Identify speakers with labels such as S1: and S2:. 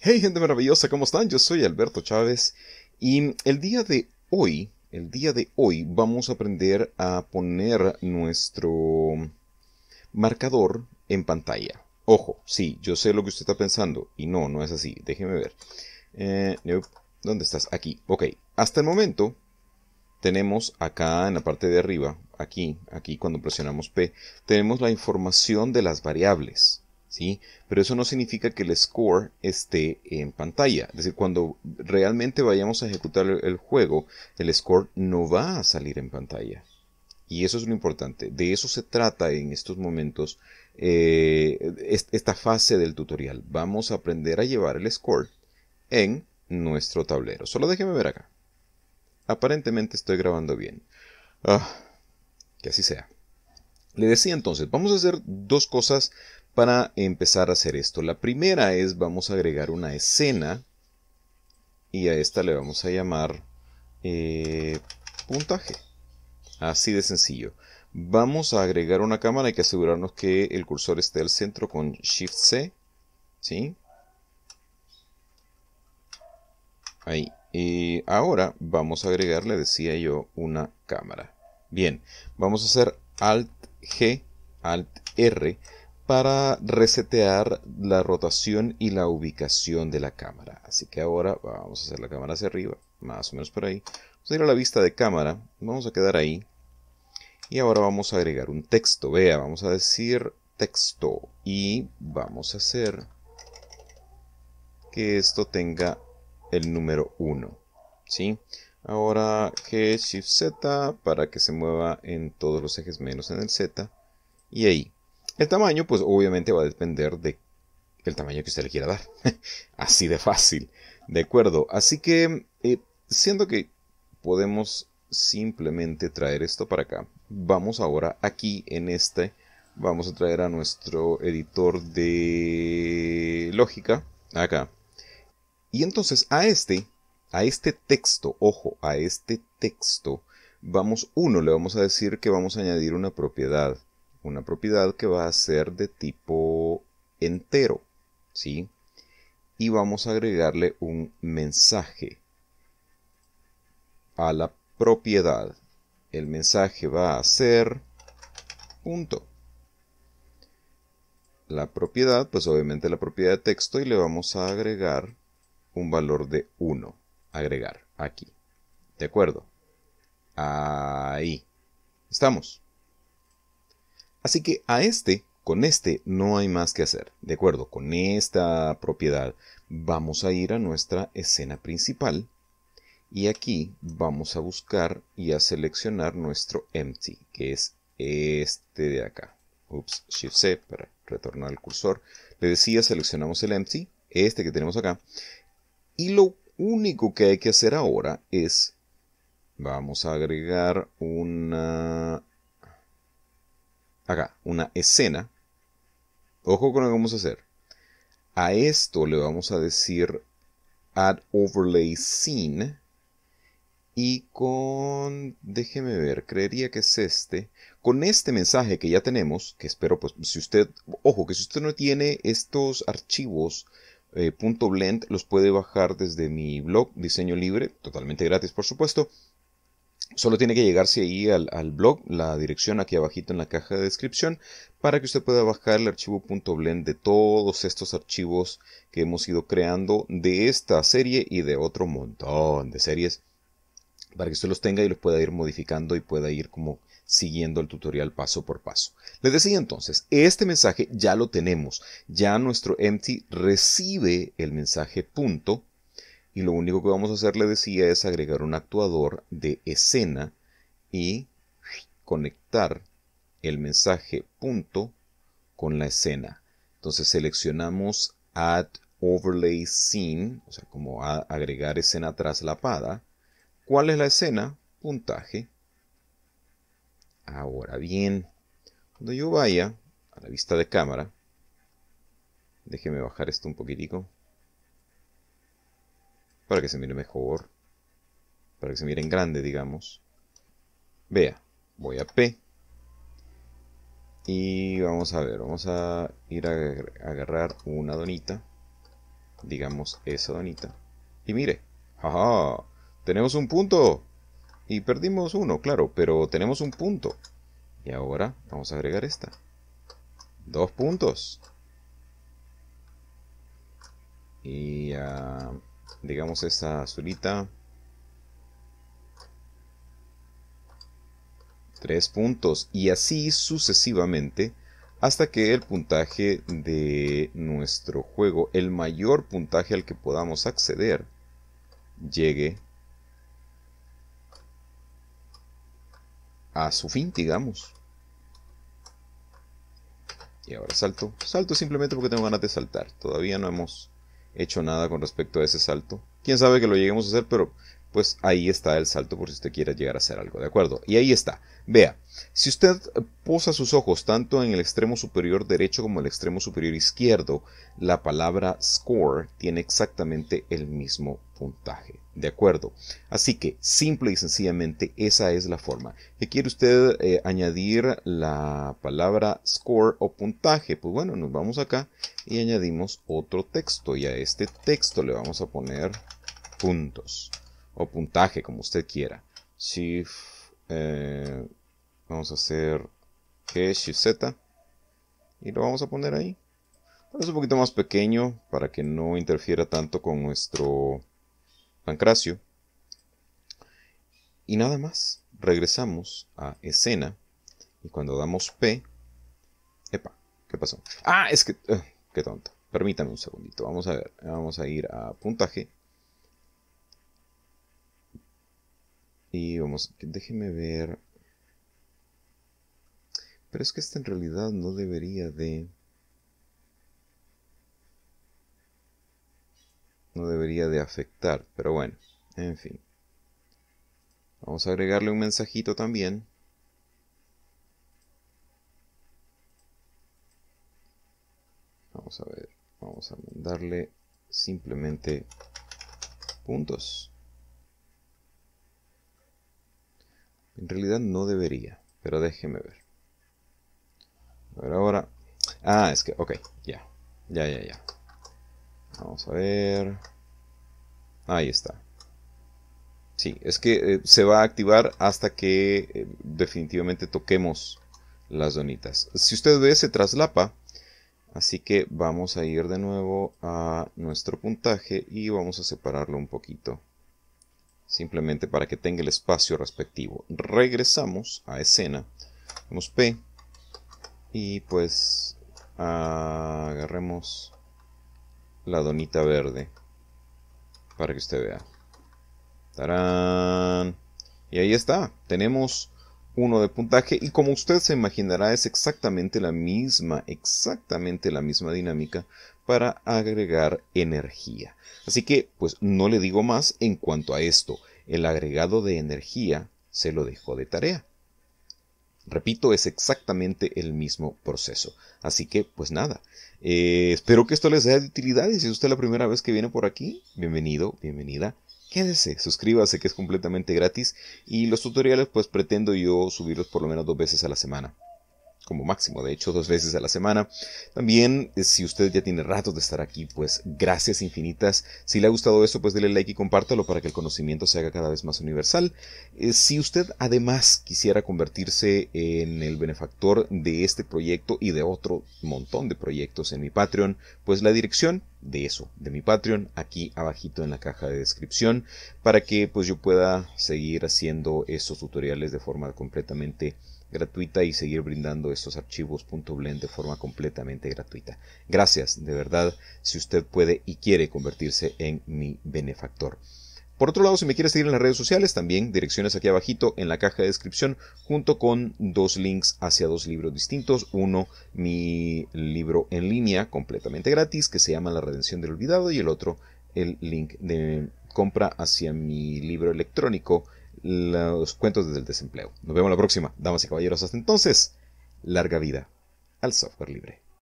S1: Hey gente maravillosa, ¿cómo están? Yo soy Alberto Chávez y el día de hoy, el día de hoy vamos a aprender a poner nuestro marcador en pantalla. Ojo, sí, yo sé lo que usted está pensando y no, no es así, déjeme ver. Eh, ¿Dónde estás? Aquí, ok. Hasta el momento tenemos acá en la parte de arriba, aquí, aquí cuando presionamos P, tenemos la información de las variables. Pero eso no significa que el score esté en pantalla. Es decir, cuando realmente vayamos a ejecutar el juego, el score no va a salir en pantalla. Y eso es lo importante. De eso se trata en estos momentos eh, esta fase del tutorial. Vamos a aprender a llevar el score en nuestro tablero. Solo déjeme ver acá. Aparentemente estoy grabando bien. Ah, que así sea. Le decía entonces, vamos a hacer dos cosas para empezar a hacer esto. La primera es, vamos a agregar una escena y a esta le vamos a llamar eh, puntaje. Así de sencillo. Vamos a agregar una cámara, hay que asegurarnos que el cursor esté al centro con Shift C. ¿Sí? Ahí. Y ahora vamos a agregar, le decía yo, una cámara. Bien, vamos a hacer Alt G, Alt R para resetear la rotación y la ubicación de la cámara. Así que ahora vamos a hacer la cámara hacia arriba, más o menos por ahí. Vamos a ir a la vista de cámara, vamos a quedar ahí. Y ahora vamos a agregar un texto, vea, vamos a decir texto. Y vamos a hacer que esto tenga el número 1. ¿sí? Ahora G, Shift Z para que se mueva en todos los ejes menos en el Z. Y ahí. El tamaño, pues obviamente va a depender de el tamaño que usted le quiera dar. Así de fácil. De acuerdo. Así que, eh, siendo que podemos simplemente traer esto para acá, vamos ahora aquí en este, vamos a traer a nuestro editor de lógica acá. Y entonces a este, a este texto, ojo, a este texto, vamos uno, le vamos a decir que vamos a añadir una propiedad una propiedad que va a ser de tipo entero, ¿sí? Y vamos a agregarle un mensaje a la propiedad. El mensaje va a ser punto. La propiedad, pues obviamente la propiedad de texto y le vamos a agregar un valor de 1. Agregar aquí. ¿De acuerdo? Ahí. Estamos. Así que a este, con este, no hay más que hacer. De acuerdo, con esta propiedad vamos a ir a nuestra escena principal y aquí vamos a buscar y a seleccionar nuestro empty, que es este de acá. Ups, Shift C para retornar el cursor. Le decía, seleccionamos el empty, este que tenemos acá. Y lo único que hay que hacer ahora es, vamos a agregar una acá una escena. Ojo con lo que vamos a hacer. A esto le vamos a decir add overlay scene. Y con, déjeme ver, creería que es este. Con este mensaje que ya tenemos, que espero, pues, si usted, ojo, que si usted no tiene estos archivos eh, .blend, los puede bajar desde mi blog, diseño libre, totalmente gratis, por supuesto. Solo tiene que llegarse ahí al, blog, la dirección aquí abajito en la caja de descripción, para que usted pueda bajar el archivo .blend de todos estos archivos que hemos ido creando de esta serie y de otro montón de series, para que usted los tenga y los pueda ir modificando y pueda ir como siguiendo el tutorial paso por paso. Les decía entonces, este mensaje ya lo tenemos, ya nuestro empty recibe el mensaje punto y lo único que vamos a hacer, le decía, es agregar un actuador de escena y conectar el mensaje punto con la escena. Entonces seleccionamos Add Overlay Scene, o sea, como agregar escena traslapada. ¿Cuál es la escena? Puntaje. Ahora bien, cuando yo vaya a la vista de cámara, déjeme bajar esto un poquitico para que se mire mejor, para que se mire en grande, digamos. Vea, voy a P. Y vamos a ver, vamos a ir a agarrar una donita, digamos esa donita. Y mire, ¡ajá! ¡Tenemos un punto! Y perdimos uno, claro, pero tenemos un punto. Y ahora vamos a agregar esta. Dos puntos. Y... a digamos esta azulita tres puntos y así sucesivamente hasta que el puntaje de nuestro juego, el mayor puntaje al que podamos acceder, llegue a su fin, digamos. Y ahora salto. Salto simplemente porque tengo ganas de saltar. Todavía no hemos hecho nada con respecto a ese salto. Quién sabe que lo lleguemos a hacer, pero pues ahí está el salto por si usted quiere llegar a hacer algo, ¿de acuerdo? Y ahí está. Vea, si usted eh, posa sus ojos tanto en el extremo superior derecho como en el extremo superior izquierdo, la palabra score tiene exactamente el mismo puntaje. ¿De acuerdo? Así que, simple y sencillamente, esa es la forma. ¿Qué quiere usted eh, añadir la palabra score o puntaje? Pues bueno, nos vamos acá y añadimos otro texto. Y a este texto le vamos a poner puntos o puntaje, como usted quiera. Shift, eh, vamos a hacer G, Shift Z y lo vamos a poner ahí. es un poquito más pequeño para que no interfiera tanto con nuestro pancracio. Y nada más, regresamos a escena y cuando damos P, epa, ¿qué pasó? Ah, es que, eh, qué tonto. Permítame un segundito, vamos a ver, vamos a ir a puntaje Y vamos, déjeme ver. Pero es que esta en realidad no debería de... No debería de afectar, pero bueno, en fin. Vamos a agregarle un mensajito también. Vamos a ver, vamos a mandarle simplemente puntos. En realidad no debería, pero déjeme ver. A ver ahora. Ah, es que, ok, ya. Ya, ya, ya. Vamos a ver. Ahí está. Sí, es que eh, se va a activar hasta que eh, definitivamente toquemos las donitas. Si usted ve, se traslapa. Así que vamos a ir de nuevo a nuestro puntaje y vamos a separarlo un poquito simplemente para que tenga el espacio respectivo. Regresamos a escena, vemos P y pues agarremos la donita verde para que usted vea. ¡Tarán! Y ahí está, tenemos 1 de puntaje y como usted se imaginará es exactamente la misma, exactamente la misma dinámica para agregar energía. Así que pues no le digo más en cuanto a esto, el agregado de energía se lo dejó de tarea. Repito, es exactamente el mismo proceso. Así que, pues nada, eh, espero que esto les sea de utilidad y si es usted la primera vez que viene por aquí, bienvenido, bienvenida quédese, suscríbase que es completamente gratis y los tutoriales pues pretendo yo subirlos por lo menos dos veces a la semana como máximo, de hecho, dos veces a la semana. También, eh, si usted ya tiene ratos de estar aquí, pues gracias infinitas. Si le ha gustado eso, pues dele like y compártalo para que el conocimiento se haga cada vez más universal. Eh, si usted además quisiera convertirse en el benefactor de este proyecto y de otro montón de proyectos en mi Patreon, pues la dirección de eso, de mi Patreon, aquí abajito en la caja de descripción, para que pues yo pueda seguir haciendo estos tutoriales de forma completamente gratuita y seguir brindando estos archivos .blend de forma completamente gratuita. Gracias, de verdad, si usted puede y quiere convertirse en mi benefactor. Por otro lado, si me quiere seguir en las redes sociales, también direcciones aquí abajito en la caja de descripción, junto con dos links hacia dos libros distintos. Uno, mi libro en línea completamente gratis, que se llama La Redención del Olvidado, y el otro, el link de compra hacia mi libro electrónico, los cuentos desde el desempleo. Nos vemos la próxima, damas y caballeros. Hasta entonces, larga vida al software libre.